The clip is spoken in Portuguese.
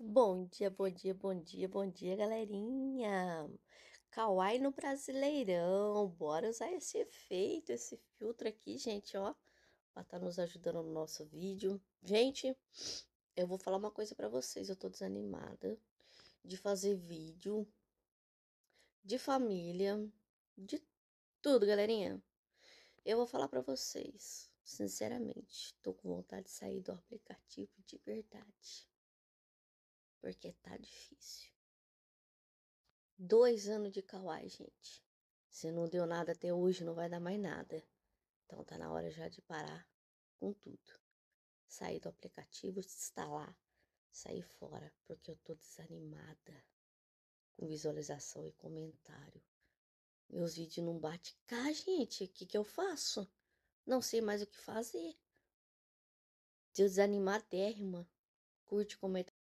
Bom dia, bom dia, bom dia, bom dia, galerinha! Kawaii no Brasileirão! Bora usar esse efeito, esse filtro aqui, gente, ó. Pra tá nos ajudando no nosso vídeo. Gente, eu vou falar uma coisa pra vocês. Eu tô desanimada de fazer vídeo de família, de tudo, galerinha. Eu vou falar pra vocês, sinceramente. Tô com vontade de sair do aplicativo de verdade porque tá difícil. Dois anos de Kawhi, gente. Se não deu nada até hoje, não vai dar mais nada. Então tá na hora já de parar com tudo. Sair do aplicativo, instalar, sair fora, porque eu tô desanimada com visualização e comentário. Meus vídeos não batem, cá, gente. O que, que eu faço? Não sei mais o que fazer. eu desanimar a Curte, comenta.